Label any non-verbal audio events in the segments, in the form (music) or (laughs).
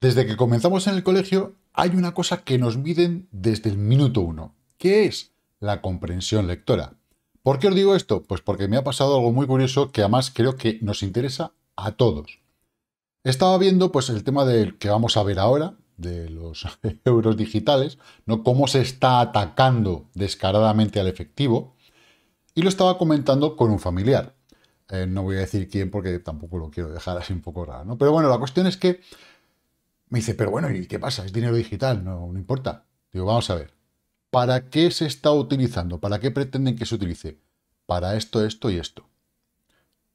Desde que comenzamos en el colegio hay una cosa que nos miden desde el minuto uno, que es la comprensión lectora. ¿Por qué os digo esto? Pues porque me ha pasado algo muy curioso que además creo que nos interesa a todos. Estaba viendo pues el tema del que vamos a ver ahora, de los (laughs) euros digitales, ¿no? cómo se está atacando descaradamente al efectivo, y lo estaba comentando con un familiar. Eh, no voy a decir quién porque tampoco lo quiero dejar así un poco raro, ¿no? Pero bueno, la cuestión es que me dice, pero bueno, ¿y qué pasa? Es dinero digital, no, importa. Digo, vamos a ver. ¿Para qué se está utilizando? ¿Para qué pretenden que se utilice? Para esto, esto y esto.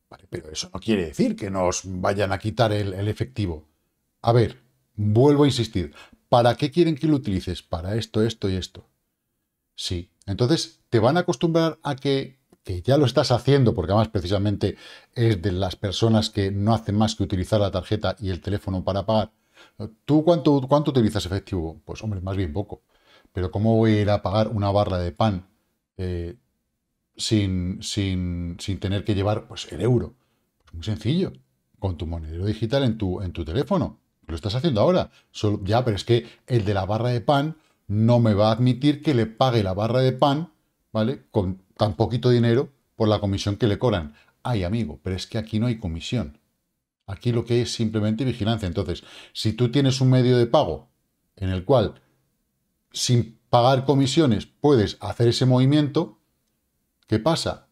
Vale, pero eso no quiere decir que nos vayan a quitar el, efectivo. A ver, vuelvo a insistir. ¿Para qué quieren que lo utilices? Para esto, esto y esto. Sí. Entonces, te van a acostumbrar a que, que ya lo estás haciendo, porque además precisamente es de las personas que no hacen más que utilizar la tarjeta y el teléfono para pagar ¿Tú cuánto, utilizas efectivo? Pues hombre, más bien poco. Pero ¿cómo voy a ir a pagar una barra de pan eh, sin, sin, sin, tener que llevar pues, el euro? Pues muy sencillo, con tu monedero digital en tu, en tu teléfono. Lo estás haciendo ahora. ya, pero es que el de la barra de pan no me va a admitir que le pague la barra de pan, ¿vale? Con tan poquito dinero por la comisión que le cobran. Ay, amigo, pero es que aquí no hay comisión. Aquí lo que es simplemente vigilancia. Entonces, si tú tienes un medio de pago en el cual, sin pagar comisiones, puedes hacer ese movimiento, ¿qué pasa?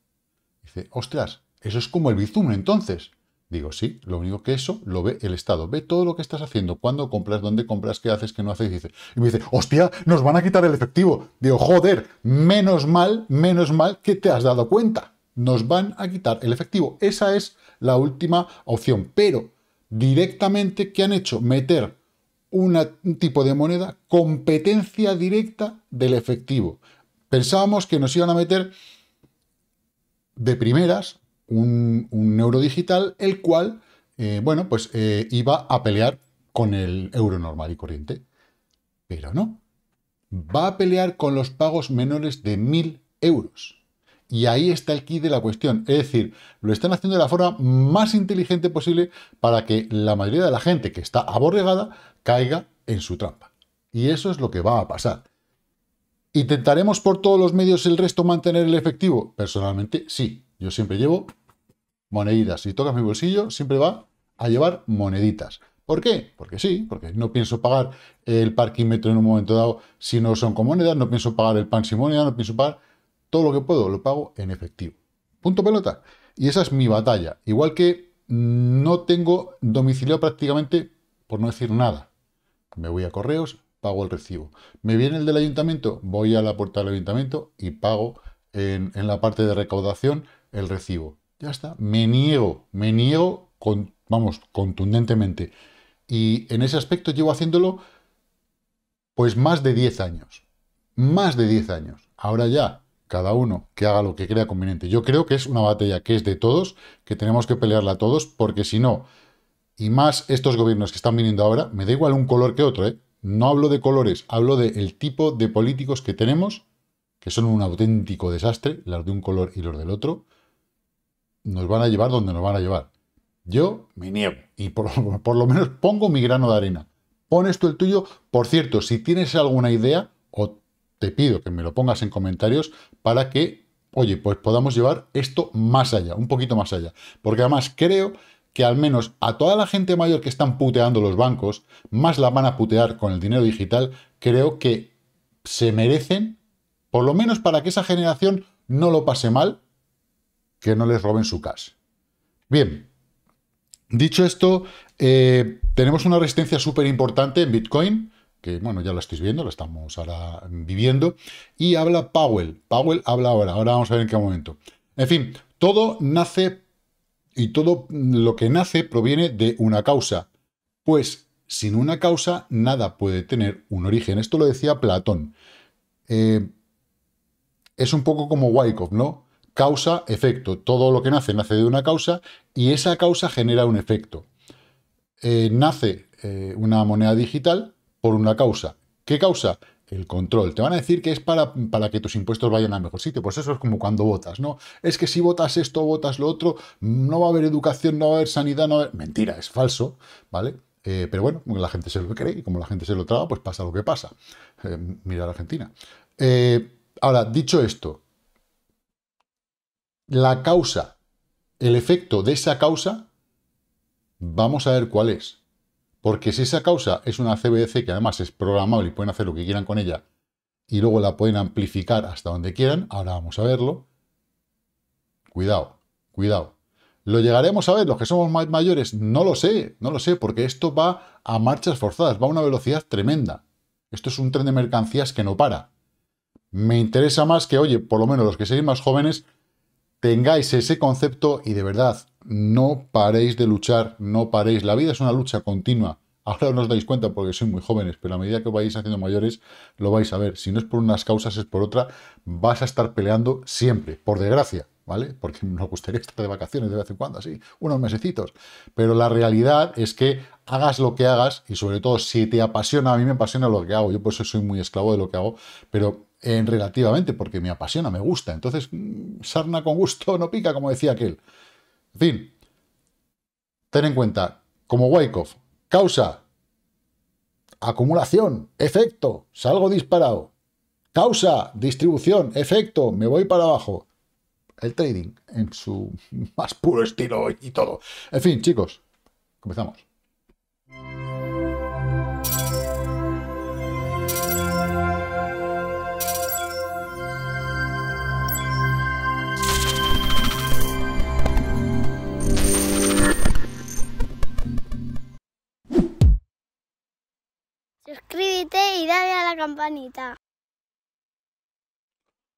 Dice, ostras, eso es como el Bizum entonces. Digo, sí, lo único que eso lo ve el Estado. Ve todo lo que estás haciendo, cuándo compras, dónde compras, qué haces, qué no haces. dice, y me dice, hostia, nos van a quitar el efectivo. Digo, joder, menos mal, menos mal que te has dado cuenta. Nos van a quitar el efectivo. Esa es la última opción. Pero directamente, que han hecho? Meter un tipo de moneda competencia directa del efectivo. Pensábamos que nos iban a meter de primeras un, euro digital, el cual, eh, bueno, pues eh, iba a pelear con el euro normal y corriente. Pero no, va a pelear con los pagos menores de 1.000 euros. Y ahí está el quid de la cuestión. Es decir, lo están haciendo de la forma más inteligente posible para que la mayoría de la gente que está aborregada caiga en su trampa. Y eso es lo que va a pasar. ¿Intentaremos por todos los medios el resto mantener el efectivo? Personalmente, sí. Yo siempre llevo moneditas. Si tocas mi bolsillo, siempre va a llevar moneditas. ¿Por qué? Porque sí, porque no pienso pagar el parquímetro en un momento dado si no son con monedas, no pienso pagar el pan sin moneda, no pienso pagar todo lo que puedo lo pago en efectivo. Punto pelota. Y esa es mi batalla. Igual que no tengo domicilio prácticamente, por no decir nada. Me voy a correos, pago el recibo. ¿Me viene el del ayuntamiento? Voy a la puerta del ayuntamiento y pago en, la parte de recaudación el recibo. Ya está. Me niego, me niego, vamos, contundentemente. Y en ese aspecto llevo haciéndolo pues más de 10 años. Más de 10 años. Ahora ya cada uno que haga lo que crea conveniente. Yo creo que es una batalla que es de todos, que tenemos que pelearla todos, porque si no, y más estos gobiernos que están viniendo ahora, me da igual un color que otro, ¿eh? no hablo de colores, hablo del tipo de políticos que tenemos, que son un auténtico desastre, los de un color y los del otro, nos van a llevar donde nos van a llevar. Yo me niego y por, (laughs) por lo menos pongo mi grano de arena. Pones tú el tuyo. Por cierto, si tienes alguna idea o te pido que me lo pongas en comentarios para que, oye, pues podamos llevar esto más allá, un poquito más allá. Porque además creo que al menos a toda la gente mayor que están puteando los bancos, más la van a putear con el dinero digital, creo que se merecen, por lo menos para que esa generación no lo pase mal, que no les roben su cash. Bien, dicho esto, eh, tenemos una resistencia súper importante en Bitcoin que bueno, ya lo estáis viendo, lo estamos ahora viviendo, y habla Powell. Powell habla ahora, ahora vamos a ver en qué momento. En fin, todo nace y todo lo que nace proviene de una causa. Pues sin una causa nada puede tener un origen. Esto lo decía Platón. Eh, es un poco como Wyckoff, ¿no? Causa, efecto. Todo lo que nace nace de una causa y esa causa genera un efecto. Eh, nace eh, una moneda digital, por una causa. ¿Qué causa? El control. Te van a decir que es para, que tus impuestos vayan al mejor sitio. Pues eso es como cuando votas, ¿no? Es que si votas esto, votas lo otro, no va a haber educación, no va a haber sanidad, no va a haber... Mentira, es falso, ¿vale? Eh, pero bueno, la gente se lo cree y como la gente se lo traba, pues pasa lo que pasa. Eh, mira la Argentina. Eh, ahora, dicho esto, la causa, el efecto de esa causa, vamos a ver cuál es. Porque si esa causa es una CBDC que además es programable y pueden hacer lo que quieran con ella y luego la pueden amplificar hasta donde quieran, ahora vamos a verlo. Cuidado, cuidado. ¿Lo llegaremos a ver los que somos más mayores? No lo sé, no lo sé, porque esto va a marchas forzadas, va a una velocidad tremenda. Esto es un tren de mercancías que no para. Me interesa más que, oye, por lo menos los que seáis más jóvenes, tengáis ese concepto y de verdad no paréis de luchar, no paréis. La vida es una lucha continua. Ahora no os dais cuenta porque sois muy jóvenes, pero a medida que vais haciendo mayores lo vais a ver. Si no es por unas causas, es por otra. Vas a estar peleando siempre, por desgracia, ¿vale? Porque nos gustaría estar de vacaciones de vez en cuando, así, unos mesecitos. Pero la realidad es que hagas lo que hagas y sobre todo si te apasiona, a mí me apasiona lo que hago. Yo por eso soy muy esclavo de lo que hago, pero en relativamente porque me apasiona, me gusta. Entonces, mm, sarna con gusto no pica, como decía aquel. En fin, ten en cuenta, como Wyckoff, causa, acumulación, efecto, salgo disparado. Causa, distribución, efecto, me voy para abajo. El trading en su (laughs) más puro estilo y todo. En fin, chicos, comenzamos.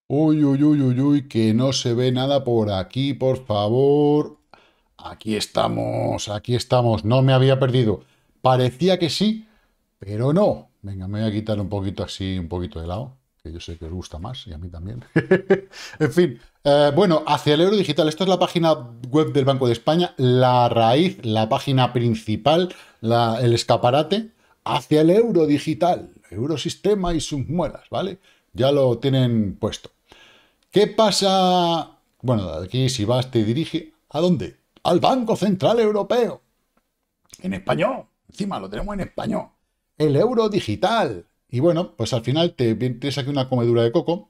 Uy, uy, uy, uy, uy, que no se ve nada por aquí, por favor. Aquí estamos, aquí estamos. No me había perdido. Parecía que sí, pero no. Venga, me voy a quitar un poquito así, un poquito de lado, que yo sé que os gusta más y a mí también. (laughs) en fin, eh, bueno, hacia el euro digital. Esta es la página web del Banco de España, la raíz, la página principal, el escaparate hacia el euro digital, eurosistema y sus muelas, ¿vale? Ya lo tienen puesto. ¿Qué pasa? Bueno, aquí si vas te dirige, ¿a dónde? Al Banco Central Europeo. En español, encima lo tenemos en español. El euro digital. Y bueno, pues al final te tienes aquí una comedura de coco.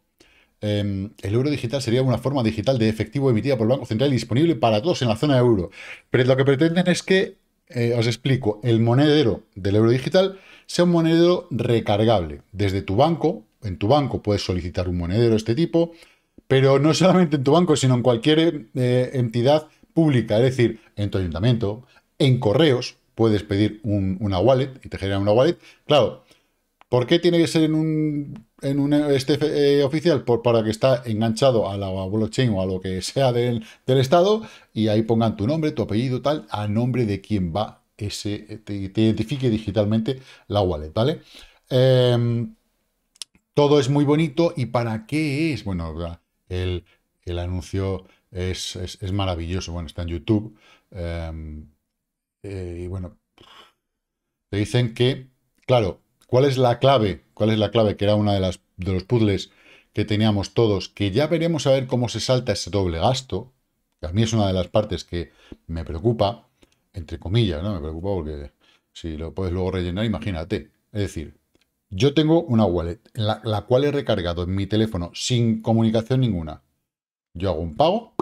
Em, el euro digital sería una forma digital de efectivo emitida por el Banco Central y disponible para todos en la zona euro. Pero lo que pretenden es que eh, os explico, el monedero del euro digital sea un monedero recargable. Desde tu banco, en tu banco puedes solicitar un monedero de este tipo, pero no (laughs) solamente en tu banco, sino en cualquier eh, entidad pública, es decir, en tu ayuntamiento, en correos, puedes pedir una wallet y te generan una wallet. Claro, ¿por qué tiene que ser en un en un este eh, oficial por, para que está enganchado a la blockchain o a lo que sea del, estado y ahí pongan tu nombre, tu apellido, tal, a nombre de quien va ese, eh, te, identifique digitalmente la wallet, ¿vale? Em, todo es muy bonito y ¿para qué es? Bueno, el, anuncio es, maravilloso, bueno, está en YouTube em, eh, y bueno, te dicen que, claro, ¿Cuál es la clave? ¿Cuál es la clave? Que era una de de los puzzles que teníamos todos, que ya veremos a ver cómo se salta ese doble gasto, que a mí es una de las partes que me preocupa, entre comillas, ¿no? Me preocupa porque si lo puedes luego rellenar, imagínate. Es decir, yo tengo una wallet, en la cual he recargado en mi teléfono sin comunicación ninguna. Yo hago un pago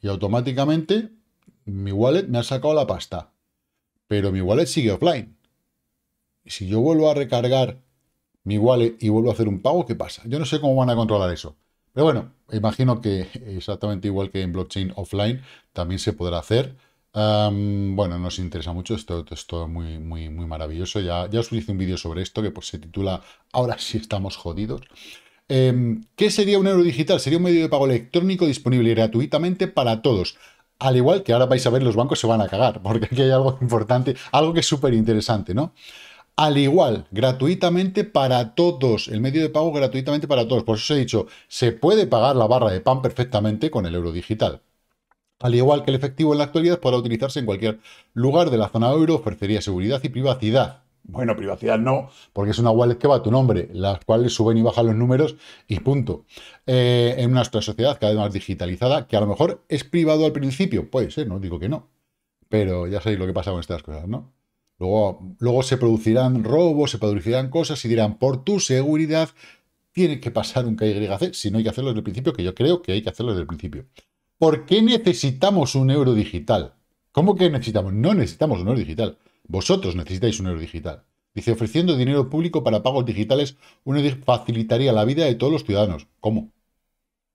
y automáticamente mi wallet me ha sacado la pasta. Pero mi wallet sigue offline si yo vuelvo a recargar mi wallet y vuelvo a hacer un pago, ¿qué pasa? Yo no sé cómo van a controlar eso. Pero bueno, imagino que (laughs) exactamente igual que en blockchain offline también se podrá hacer. bueno, nos interesa mucho, esto, es todo muy, muy, muy maravilloso. Ya, ya os hice un vídeo sobre esto que pues, se titula Ahora sí estamos jodidos. Em, ¿Qué sería un euro digital? Sería un medio de pago electrónico disponible gratuitamente para todos. Al igual que ahora vais a ver, los bancos se van a cagar, (laughs) porque aquí hay algo importante, algo que es súper interesante, ¿no? al igual, gratuitamente para todos, el medio de pago gratuitamente para todos. Por eso os he dicho, se puede pagar la barra de pan perfectamente con el euro digital. Al igual que el efectivo en la actualidad, podrá utilizarse en cualquier lugar de la zona euro, ofrecería seguridad y privacidad. Bueno, privacidad no, porque es una wallet que va a tu nombre, las cuales suben y bajan los números y punto. Eh, en nuestra sociedad cada vez más digitalizada, que a lo mejor es privado al principio, puede ser, no digo que no, pero ya sabéis lo que pasa con estas cosas, ¿no? Luego, se producirán robos, se producirán cosas y dirán, por tu seguridad, tiene que pasar un KYC, si no hay que hacerlo desde el principio, que yo creo que hay que hacerlo desde el principio. ¿Por qué necesitamos un euro digital? ¿Cómo que necesitamos? No necesitamos un euro digital. Vosotros necesitáis un euro digital. Dice, ofreciendo dinero público para pagos digitales, uno facilitaría la vida de todos los ciudadanos. ¿Cómo?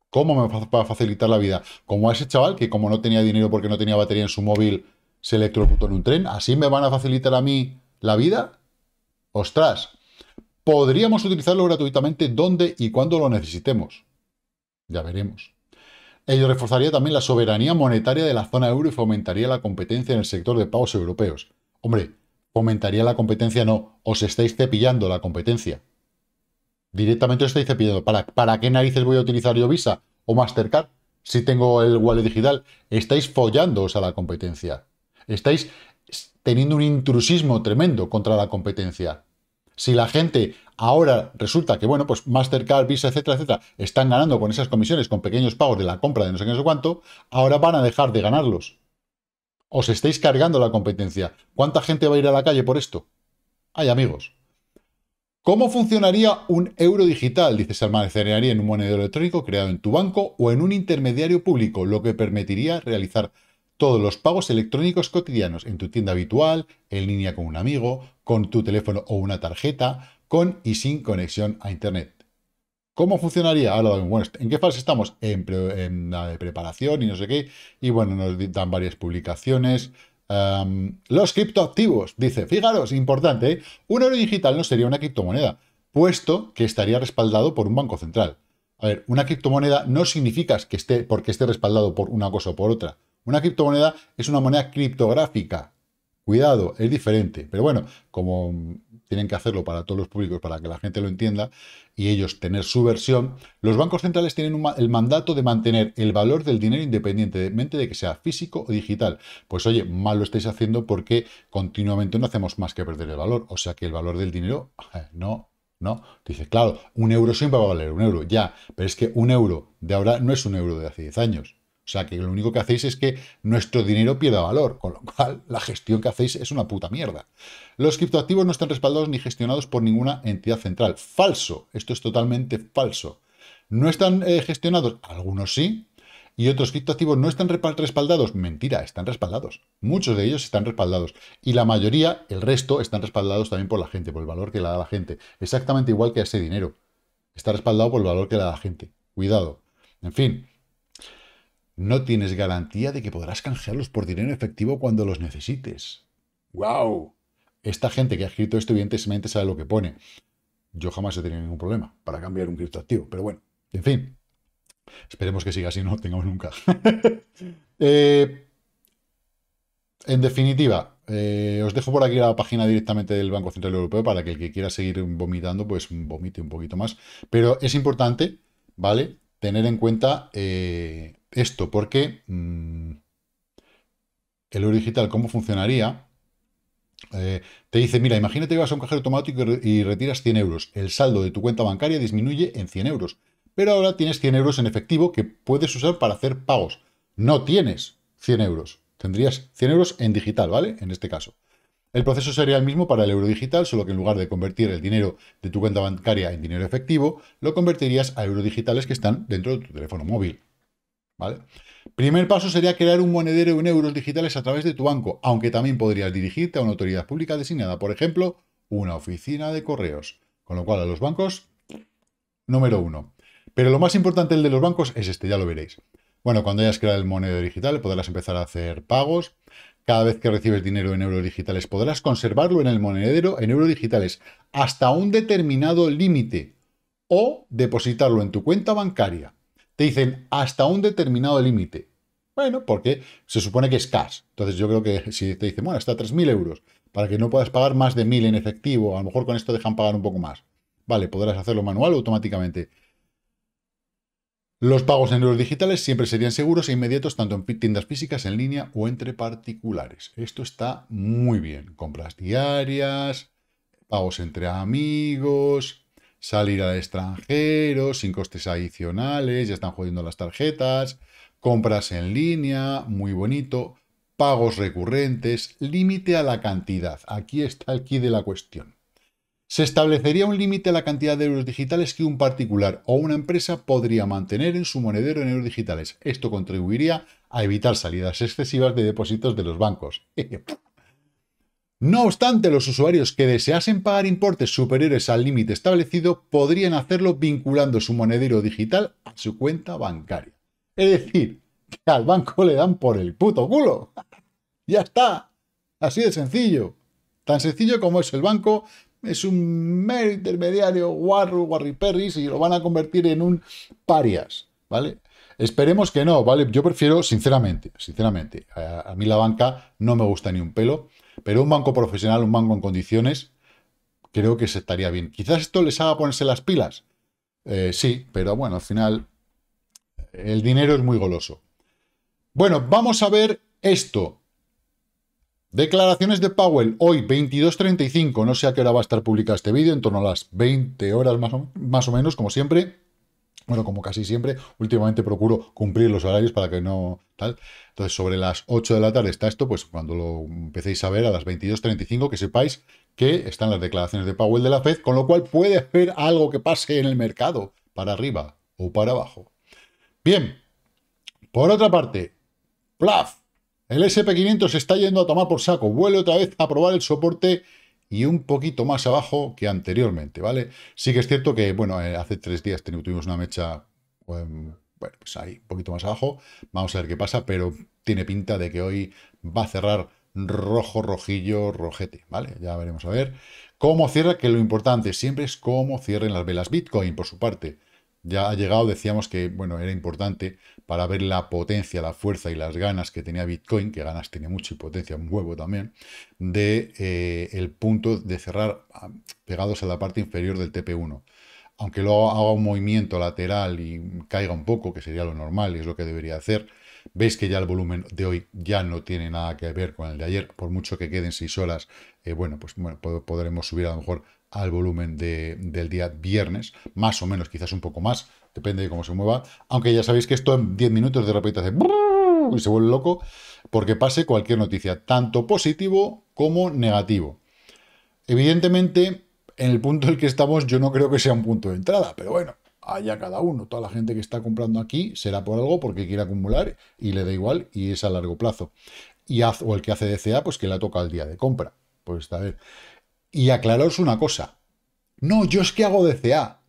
¿Cómo me va a facilitar la vida? Como a ese chaval que como no tenía dinero porque no tenía batería en su móvil, se electrocutó en un tren. ¿Así me van a facilitar a mí la vida? Ostras, podríamos utilizarlo gratuitamente donde y cuando lo necesitemos. Ya veremos. Ello reforzaría también la soberanía monetaria de la zona euro y fomentaría la competencia en el sector de pagos europeos. Hombre, fomentaría la competencia no, os estáis cepillando la competencia. Directamente os estáis cepillando. ¿Para, ¿Para qué narices voy a utilizar yo Visa o Mastercard si tengo el wallet digital? Estáis follándoos a la competencia. Estáis teniendo un intrusismo tremendo contra la competencia. Si la gente ahora resulta que, bueno, pues Mastercard, Visa, etcétera, etcétera, están ganando con esas comisiones, con pequeños pagos de la compra de no sé qué, no sé cuánto, ahora van a dejar de ganarlos. Os estáis cargando la competencia. ¿Cuánta gente va a ir a la calle por esto? Hay amigos. ¿Cómo funcionaría un euro digital? Dice, se almacenaría en un monedero electrónico creado en tu banco o en un intermediario público, lo que permitiría realizar todos los pagos electrónicos cotidianos en tu tienda habitual, en línea con un amigo, con tu teléfono o una tarjeta, con y sin conexión a Internet. ¿Cómo funcionaría? bueno, ¿en qué fase estamos? En, la preparación y no sé qué. Y bueno, nos dan varias publicaciones. los criptoactivos, dice, fijaros, importante, ¿eh? un euro digital no sería una criptomoneda, puesto que estaría respaldado por un banco central. A ver, una criptomoneda no significa que esté, porque esté respaldado por una cosa o por otra. Una criptomoneda es una moneda criptográfica. Cuidado, es diferente. Pero bueno, como tienen que hacerlo para todos los públicos, para que la gente lo entienda, y ellos tener su versión, los bancos centrales tienen el mandato de mantener el valor del dinero independientemente de que sea físico o digital. Pues oye, mal lo estáis haciendo porque continuamente no hacemos más que perder el valor. O sea que el valor del dinero eh, no ¿no? Dice, claro, un euro siempre va a valer un euro, ya, pero es que un euro de ahora no es un euro de hace 10 años. O sea, que lo único que hacéis es que nuestro dinero pierda valor, con lo cual (laughs) la gestión que hacéis es una puta mierda. Los criptoactivos no están respaldados ni gestionados por ninguna entidad central. Falso, esto es totalmente falso. No están eh, gestionados, algunos sí, y otros criptoactivos no están respaldados. Mentira, están respaldados. Muchos de ellos están respaldados. Y la mayoría, el resto, están respaldados también por la gente, por el valor que le da la gente. Exactamente igual que ese dinero. Está respaldado por el valor que le da la gente. Cuidado. En fin, no tienes garantía de que podrás canjearlos por dinero efectivo cuando los necesites. ¡Wow! Esta gente que ha escrito esto evidentemente sabe lo que pone. Yo jamás he tenido ningún problema para cambiar un criptoactivo, pero bueno, en fin. Esperemos que siga así, no lo tengamos nunca. (laughs) Eh, en definitiva, eh, os dejo por aquí la página directamente del Banco Central Europeo para que el que quiera seguir vomitando, pues vomite un poquito más. Pero es importante, ¿vale? Tener en cuenta... Eh, esto porque mm, el euro digital, ¿cómo funcionaría? Eh, te dice, mira, imagínate que vas a un cajero automático y retiras 100 euros. El saldo de tu cuenta bancaria disminuye en 100 euros. Pero ahora tienes 100 euros en efectivo que puedes usar para hacer pagos. No tienes 100 euros. Tendrías 100 euros en digital, ¿vale? En este caso. El proceso sería el mismo para el euro digital, solo que en lugar de convertir el dinero de tu cuenta bancaria en dinero efectivo, lo convertirías a euro digitales que están dentro de tu teléfono móvil. ¿Vale? Primer paso sería crear un monedero en euros digitales a través de tu banco, aunque también podrías dirigirte a una autoridad pública designada, por ejemplo, una oficina de correos. Con lo cual, a los bancos, número uno. Pero lo más importante el de los bancos es este, ya lo veréis. Bueno, cuando hayas creado el monedero digital, podrás empezar a hacer pagos. Cada vez que recibes dinero en euros digitales, podrás conservarlo en el monedero en euros digitales hasta un determinado límite o depositarlo en tu cuenta bancaria te dicen hasta un determinado límite. Bueno, porque se supone que es cash. Entonces yo creo que (laughs) si te dicen, bueno, hasta 3.000 euros, para que no puedas pagar más de 1.000 en efectivo, a lo mejor con esto dejan pagar un poco más. Vale, podrás hacerlo manual o automáticamente. Los pagos en euros digitales siempre serían seguros e inmediatos tanto en tiendas físicas, en línea o entre particulares. Esto está muy bien. Compras diarias, pagos entre amigos, salir al extranjero sin costes adicionales, ya están jodiendo las tarjetas, compras en línea, muy bonito, pagos recurrentes, límite a la cantidad. Aquí está el key de la cuestión. Se establecería un límite a la cantidad de euros digitales que un particular o una empresa podría mantener en su monedero en euros digitales. Esto contribuiría a evitar salidas excesivas de depósitos de los bancos. No obstante, los usuarios que deseasen pagar importes superiores al límite establecido podrían hacerlo vinculando su monedero digital a su cuenta bancaria. Es decir, que al banco le dan por el puto culo. (laughs) ya está. Así de sencillo. Tan sencillo como es el banco, es un mero intermediario guarro, guarriperris y lo van a convertir en un parias, ¿vale? Esperemos que no, ¿vale? Yo prefiero, sinceramente, sinceramente, a mí la banca no me gusta ni un pelo pero un banco profesional, un banco en condiciones, creo que se estaría bien. Quizás esto les haga ponerse las pilas. Eh, sí, pero bueno, al final el dinero es muy goloso. Bueno, vamos a ver esto. Declaraciones de Powell hoy 22.35, no sé a qué hora va a estar publicado este vídeo, en torno a las 20 horas más más o menos, como siempre bueno, como casi siempre, últimamente procuro cumplir los horarios para que no tal. Entonces, sobre las 8 de la tarde está esto, pues cuando lo empecéis a ver a las 22.35, que sepáis que están las declaraciones de Powell de la Fed, con lo cual puede haber algo que pase en el mercado, para arriba o para abajo. Bien, por otra parte, Plaf, el SP500 se está yendo a tomar por saco, vuelve otra vez a probar el soporte y un poquito más abajo que anteriormente, ¿vale? Sí que es cierto que, bueno, eh, hace tres días tuvimos una mecha, em, bueno, pues ahí, un poquito más abajo, vamos a ver qué pasa, pero tiene pinta de que hoy va a cerrar rojo, rojillo, rojete, ¿vale? Ya veremos a ver cómo cierra, que lo importante siempre es cómo cierren las velas. Bitcoin, por su parte, ya ha llegado, decíamos que bueno, era importante para ver la potencia, la fuerza y las ganas que tenía Bitcoin, que ganas tiene mucho y potencia un huevo también, de eh, el punto de cerrar ah, pegados a la parte inferior del TP1. Aunque luego haga un movimiento lateral y caiga un poco, que sería lo normal y es lo que debería hacer, veis que ya el volumen de hoy ya no tiene nada que ver con el de ayer, por mucho que queden seis horas, eh, bueno, pues bueno, podremos subir a lo mejor al volumen del día viernes, más o menos, quizás un poco más, depende de cómo se mueva, aunque ya sabéis que esto en 10 minutos de repente hace y se vuelve loco, porque pase cualquier noticia, tanto positivo como negativo. Evidentemente, en el punto en el que estamos, yo no creo que sea un punto de entrada, pero bueno, allá cada uno. Toda la gente que está comprando aquí será por algo porque quiere acumular y le da igual y es a largo plazo. Y haz, o el que hace DCA, pues que la toca el día de compra. Pues a ver y aclararos una cosa. No, yo es que hago DCA.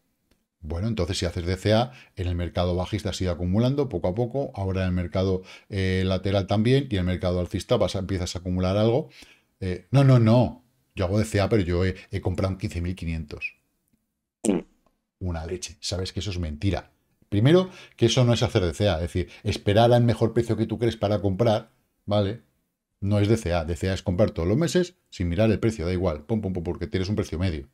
Bueno, entonces si haces DCA, en el mercado bajista sigue acumulando poco a poco, ahora en el mercado eh, lateral también, y en el mercado alcista vas empiezas a acumular algo. Eh, no, no, no. Yo hago DCA, pero yo he, he comprado un 15.500. Una leche. Sabes que eso es mentira. Primero, que eso no es hacer DCA, es decir, esperar al mejor precio que tú crees para comprar, ¿vale? No es DCA. DCA es comprar todos los meses sin mirar el precio, da igual. Pum, pum, pum, porque tienes un precio medio.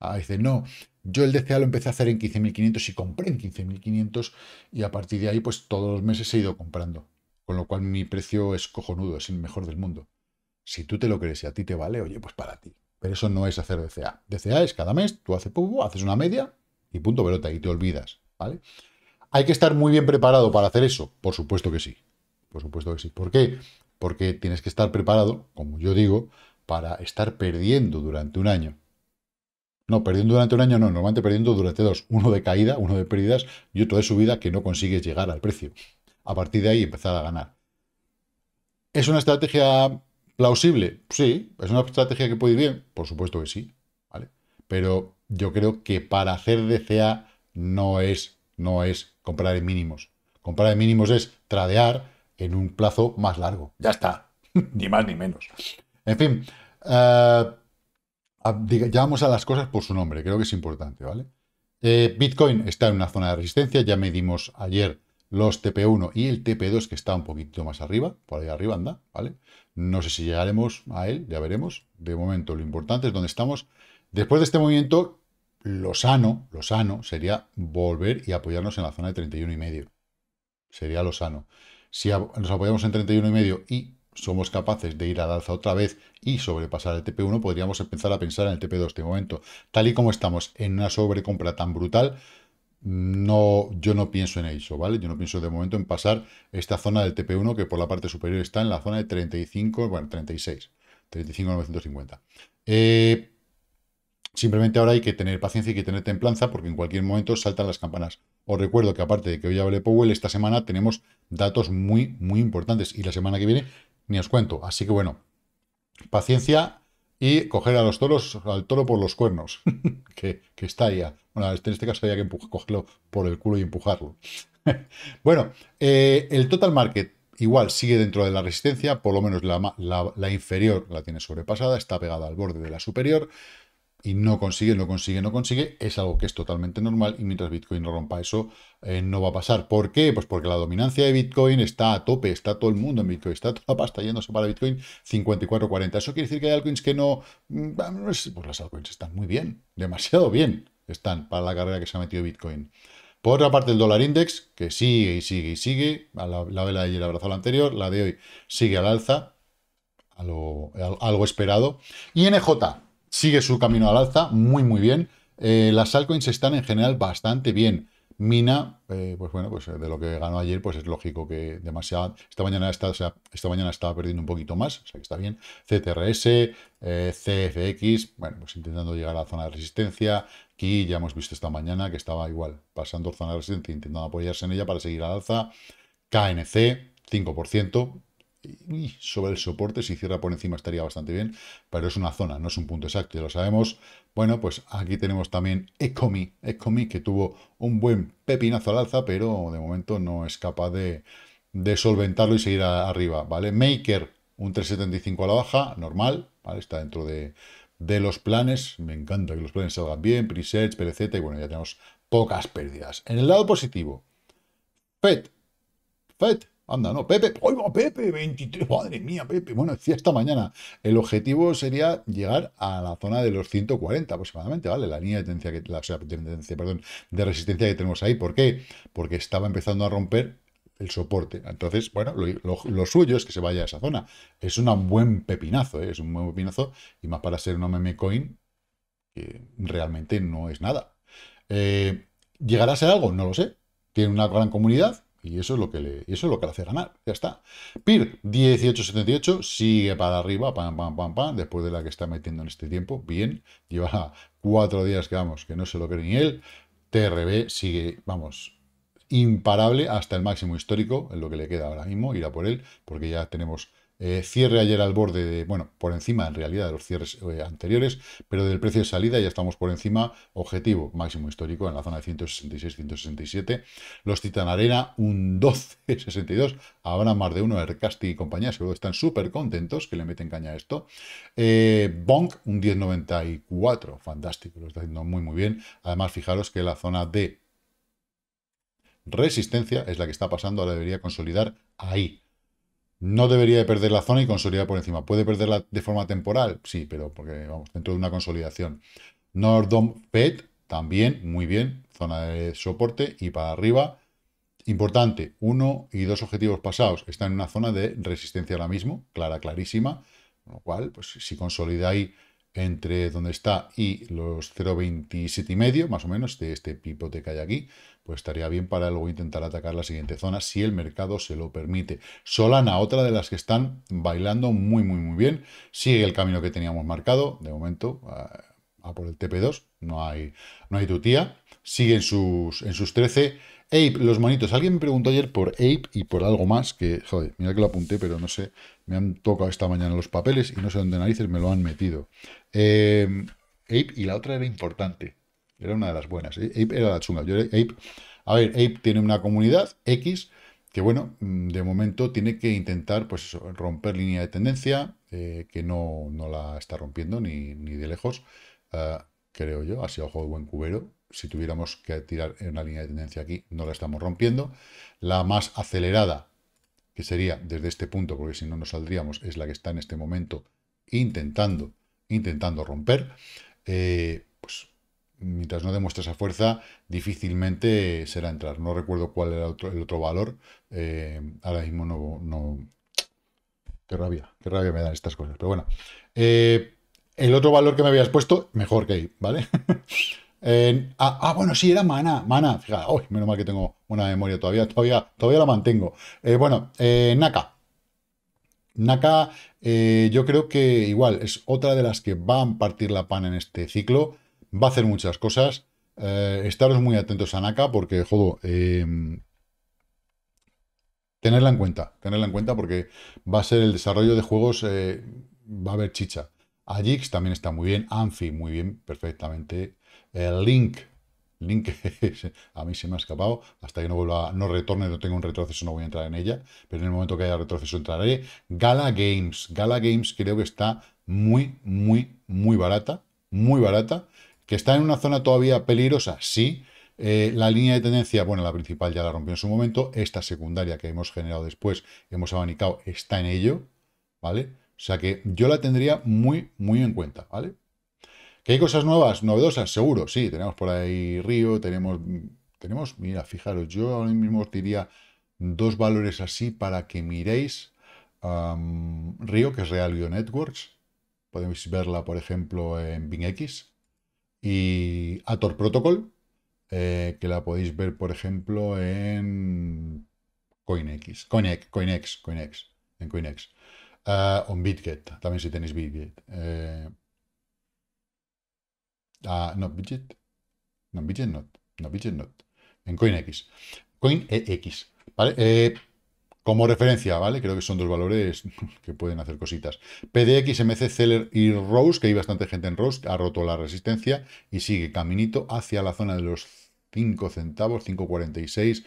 Ah, dice, no, yo el DCA lo empecé a hacer en 15.500 y compré en 15.500 y a partir de ahí, pues todos los meses he ido comprando. Con lo cual mi precio es cojonudo, es el mejor del mundo. Si tú te lo crees y a ti te vale, oye, pues para ti. Pero eso no es hacer DCA. DCA es cada mes, tú haces, pum, haces una media y punto pelota y te olvidas, ¿vale? Hay que estar muy bien preparado para hacer eso, por supuesto que sí. Por supuesto que sí. ¿Por qué? porque tienes que estar preparado, como yo digo, para estar perdiendo durante un año. No, perdiendo durante un año no, normalmente perdiendo durante dos. Uno de caída, uno de pérdidas y otro de subida que no consigues llegar al precio. A partir de ahí empezar a ganar. ¿Es una estrategia plausible? Sí. ¿Es una estrategia que puede ir bien? Por supuesto que sí. ¿vale? Pero yo creo que para hacer DCA no es, no es comprar en mínimos. Comprar en mínimos es tradear, en un plazo más largo. Ya está, (laughs) ni más ni menos. En fin, eh, llamamos a las cosas por su nombre, creo que es importante, ¿vale? Eh, Bitcoin está en una zona de resistencia, ya medimos ayer los TP1 y el TP2 que está un poquito más arriba, por ahí arriba anda, ¿vale? No sé si llegaremos a él, ya veremos. De momento lo importante es dónde estamos. Después de este movimiento, lo sano, lo sano sería volver y apoyarnos en la zona de 31 y medio. Sería lo sano. Si nos apoyamos en 31,5 y somos capaces de ir al alza otra vez y sobrepasar el TP1, podríamos empezar a pensar en el TP2 de momento. Tal y como estamos en una sobrecompra tan brutal, no, yo no pienso en eso, ¿vale? Yo no pienso de momento en pasar esta zona del TP1 que por la parte superior está en la zona de 35, bueno, 36, 35,950. Eh, Simplemente ahora hay que tener paciencia, y que tener templanza, porque en cualquier momento saltan las campanas. Os recuerdo que aparte de que hoy hable Powell, esta semana tenemos datos muy, muy importantes. Y la semana que viene ni os cuento. Así que bueno, paciencia y coger a los toros, al toro por los cuernos, (laughs) que, que, está ahí. Bueno, en este caso había que cogerlo por el culo y empujarlo. (laughs) bueno, eh, el total market igual sigue dentro de la resistencia, por lo menos la, la inferior la tiene sobrepasada, está pegada al borde de la superior y no consigue, no consigue, no consigue, es algo que es totalmente normal y mientras Bitcoin no rompa eso, eh, no va a pasar. ¿Por qué? Pues porque la dominancia de Bitcoin está a tope, está todo el mundo en Bitcoin, está toda la pasta yéndose para Bitcoin 40. Eso quiere decir que hay altcoins que no... Mm, pues las altcoins están muy bien, demasiado bien están para la carrera que se ha metido Bitcoin. Por otra parte, el dólar index, que sigue y sigue y sigue, la, vela de ayer abrazó la anterior, la de hoy sigue al alza, algo esperado. Y NJ, sigue su camino al alza muy, muy bien. Eh, las altcoins están en general bastante bien. Mina, eh, pues bueno, pues eh, de lo que ganó ayer, pues es lógico que demasiado. Esta mañana está, esta mañana estaba perdiendo un poquito más, o sea que está bien. CTRS, CFX, bueno, pues intentando llegar a la zona de resistencia. Aquí ya hemos visto esta mañana que estaba igual, pasando zona de resistencia, intentando apoyarse en ella para seguir al alza. KNC, 5%, sobre el soporte, si cierra por encima estaría bastante bien, pero es una zona, no es un punto exacto, ya lo sabemos. Bueno, pues aquí tenemos también Ecomi, Ecomi que tuvo un buen pepinazo al alza, pero de momento no es capaz de, solventarlo y seguir arriba, ¿vale? Maker, un 375 a la baja, normal, ¿vale? Está dentro de, los planes, me encanta que los planes salgan bien, presets, PLZ, y bueno, ya tenemos pocas pérdidas. En el lado positivo, FED, FED Anda, no, Pepe, va, Pepe, 23, madre mía, Pepe. Bueno, esta mañana. El objetivo sería llegar a la zona de los 140 aproximadamente, ¿vale? La línea de tendencia, que, la, perdón, de resistencia que tenemos ahí. ¿Por qué? Porque estaba empezando a romper el soporte. Entonces, bueno, lo, lo, suyo es que se vaya a esa zona. Es un buen pepinazo, ¿eh? es un buen pepinazo, y más para ser una meme coin, que realmente no es nada. Eh, ¿Llegará a ser algo? No lo sé. Tiene una gran comunidad, y eso es lo que le, eso es lo que le hace ganar. Ya está. PIR 1878 sigue para arriba, pam, pam, pam, pam, después de la que está metiendo en este tiempo. Bien, lleva cuatro días que vamos, que no se lo cree ni él. TRB sigue, vamos, imparable hasta el máximo histórico, en lo que le queda ahora mismo, irá por él, porque ya tenemos eh, cierre ayer al borde, de, bueno, por encima en realidad de los cierres eh, anteriores, pero del precio de salida ya estamos por encima, objetivo máximo histórico en la zona de 166-167, los Titan Arena un 12-62, habrá más de uno, Ercasti y compañía, seguro que están súper contentos que le meten caña a esto, eh, Bonk un 10-94, fantástico, lo está haciendo muy muy bien, además fijaros que la zona de resistencia es la que está pasando, ahora debería consolidar ahí, no debería de perder la zona y consolidar por encima. ¿Puede perderla de forma temporal? Sí, pero porque vamos dentro de una consolidación. Nordom Pet. también, muy bien, zona de soporte y para arriba. Importante, uno y dos objetivos pasados Está en una zona de resistencia ahora mismo, clara, clarísima, con lo cual, pues si ahí entre donde está y los 0,27 y medio, más o menos, de este pipote que hay aquí, pues estaría bien para luego intentar atacar la siguiente zona si el mercado se lo permite. Solana, otra de las que están bailando muy, muy, muy bien. Sigue el camino que teníamos marcado, de momento, a, por el TP2, no hay, no hay tutía. Sigue sus, en sus 13 Ape, los manitos. Alguien me preguntó ayer por Ape y por algo más, que, joder, mira que lo apunté, pero no sé, me han tocado esta mañana los papeles y no sé dónde narices me lo han metido. Eh, Ape y la otra era importante, era una de las buenas. Eh, Ape era la chunga. Ape, a ver, Ape tiene una comunidad X que, bueno, mm, de momento tiene que intentar pues romper línea de tendencia, eh, que no, la está rompiendo ni, ni de lejos, ah, creo yo, así ojo de buen cubero, si tuviéramos que tirar en una línea de tendencia aquí, no la estamos rompiendo. La más acelerada, que sería desde este punto, porque si no nos saldríamos, es la que está en este momento intentando, intentando romper. Eh, pues mientras no demuestre esa fuerza, difícilmente será entrar. No recuerdo cuál era el otro, valor. Eh, ahora mismo no, Qué rabia, qué rabia me dan estas cosas. Pero bueno, eh, el otro valor que me habías puesto, mejor que ahí, ¿vale? (laughs) Ah, ah, bueno, sí, era Mana. Mana, fíjate, menos mal que tengo una memoria todavía, todavía, todavía la mantengo. Eh, bueno, eh, Naka. Naka, eh, yo creo que igual es otra de las que van a partir la pan en este ciclo. Va a hacer muchas cosas. estaros muy atentos a Naka porque, jodo, em, tenerla en cuenta, tenerla en cuenta porque va a ser el desarrollo de juegos, va a haber chicha. Ajix también está muy bien, Anfi muy bien, perfectamente. El eh, Link, Link (laughs) a mí se me ha escapado, hasta que no vuelva, no retorne, no tengo un retroceso, no voy a entrar en ella, pero en el momento que haya retroceso entraré. Gala Games, Gala Games creo que está muy, muy, muy barata, muy barata, que está en una zona todavía peligrosa, sí. Eh, la línea de tendencia, bueno, la principal ya la rompió en su momento, esta secundaria que hemos generado después, hemos abanicado, está en ello, ¿vale? O sea que yo la tendría muy, muy en cuenta, ¿vale? ¿Que hay cosas nuevas, novedosas? Seguro, sí. Tenemos por ahí Río, tenemos... Tenemos, mira, fijaros, yo ahora mismo os diría dos valores así para que miréis Río, que es Realio Networks. Podéis verla, por ejemplo, en BingX. Y Ator Protocol, eh, que la podéis ver, por ejemplo, en CoinX. CoinX, CoinX, CoinX, en CoinX. Uh, Bitget, también si tenéis Bitget. Eh, ah, no, Bitget. No, Bitget No, not. En CoinX. CoinEX. ¿Vale? Eh, como referencia, ¿vale? Creo que son dos valores (laughs) que pueden hacer cositas. PDX, MC, seller y Rose, que hay bastante gente en Rose, ha roto la resistencia y sigue caminito hacia la zona de los 5 centavos, 5.46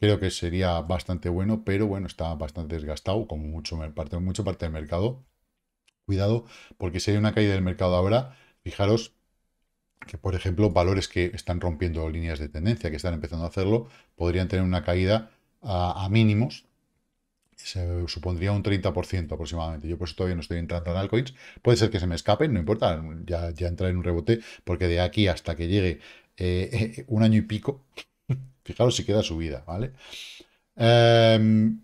Creo que sería bastante bueno, pero bueno, está bastante desgastado, como mucho parte, mucho parte del mercado. Cuidado, porque si hay una caída del mercado ahora, fijaros que, por ejemplo, valores que están rompiendo líneas de tendencia, que están empezando a hacerlo, podrían tener una caída a, mínimos. Se supondría un 30% aproximadamente. Yo por eso todavía no estoy entrando en altcoins. Puede ser que se me escape, no importa. Ya, ya entraré en un rebote, porque de aquí hasta que llegue eh, (laughs) un año y pico, Fijaros si queda subida, ¿vale? Eh,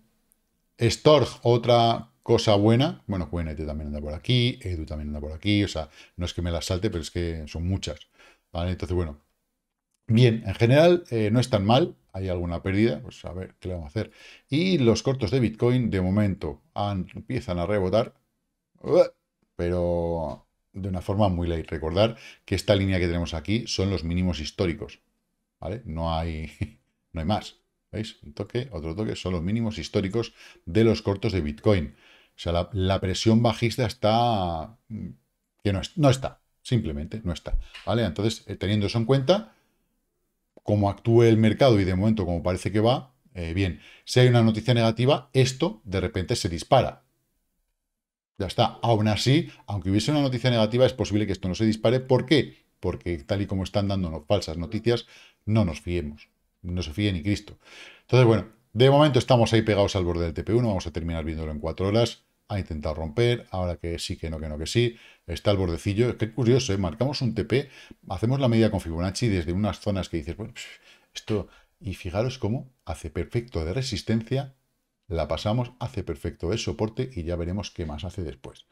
otra cosa buena. Bueno, QNT también anda por aquí, Edu también anda por aquí. O sea, no es que me las salte, pero es que son muchas. ¿Vale? Entonces, bueno. Bien, en general eh, no es tan mal. Hay alguna pérdida, pues a ver qué le vamos a hacer. Y los cortos de Bitcoin, de momento, empiezan a rebotar. Pero de una forma muy ley. Recordar que esta línea que tenemos aquí son los mínimos históricos. No hay, (laughs) no hay más. ¿Veis? Un toque, otro toque, son los mínimos históricos de los cortos de Bitcoin. O sea, la, presión bajista está... Mm, que no, está, simplemente no está. ¿Vale? Entonces, eh, teniendo eso en cuenta, como actúe el mercado y de momento como parece que va, eh, bien, si hay una noticia negativa, esto de repente se dispara. Ya está. Aún así, aunque hubiese una noticia negativa, es posible que esto no se dispare. ¿Por qué? porque tal y como están dándonos falsas noticias, no nos fiemos. No se fíe ni Cristo. Entonces, bueno, de momento estamos ahí pegados al borde del TP1, vamos a terminar viéndolo en cuatro horas. Ha intentado romper, ahora que sí, que no, que no, que sí. Está el bordecillo. qué curioso, ¿eh? marcamos un TP, hacemos la medida con Fibonacci desde unas zonas que dices, bueno, esto... Y fijaros cómo hace perfecto de resistencia, la pasamos, hace perfecto de soporte y ya veremos qué más hace después.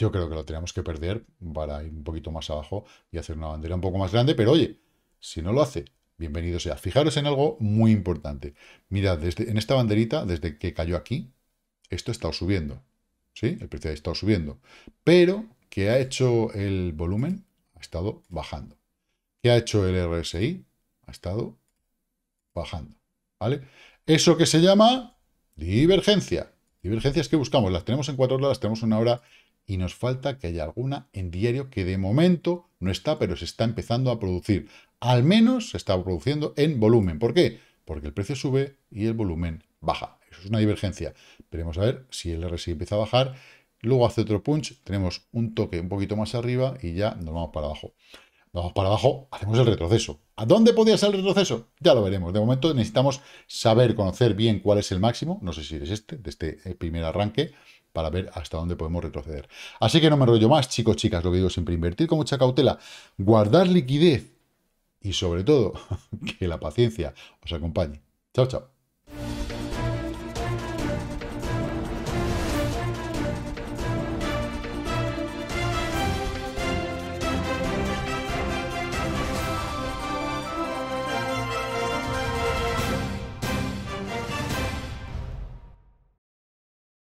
Yo creo que lo tenemos que perder para ir un poquito más abajo y hacer una bandera un poco más grande, pero oye, si no lo hace, bienvenido sea. Fijaros en algo muy importante. Mirad, desde, en esta banderita, desde que cayó aquí, esto ha estado subiendo. ¿Sí? El precio ha estado subiendo. Pero ¿qué ha hecho el volumen, ha estado bajando. ¿Qué ha hecho el RSI? Ha estado bajando. ¿Vale? Eso que se llama divergencia. Divergencias que buscamos, las tenemos en cuatro horas, las tenemos una hora y nos falta que haya alguna en diario que de momento no está, pero se está empezando a producir. Al menos se está produciendo en volumen. ¿Por qué? Porque el precio sube y el volumen baja. Eso es una divergencia. Veremos a ver si el RSI empieza a bajar. Luego hace otro punch, tenemos un toque un poquito más arriba y ya nos vamos para abajo. Vamos para abajo, hacemos el retroceso. ¿A dónde podría ser el retroceso? Ya lo veremos. De momento necesitamos saber, conocer bien cuál es el máximo. No sé si es este, de este eh, primer arranque para ver hasta dónde podemos retroceder. Así que no me rollo más, chicos, chicas, lo que digo siempre, invertir con mucha cautela, guardar liquidez y sobre todo (laughs) que la paciencia os acompañe. Chao, chao.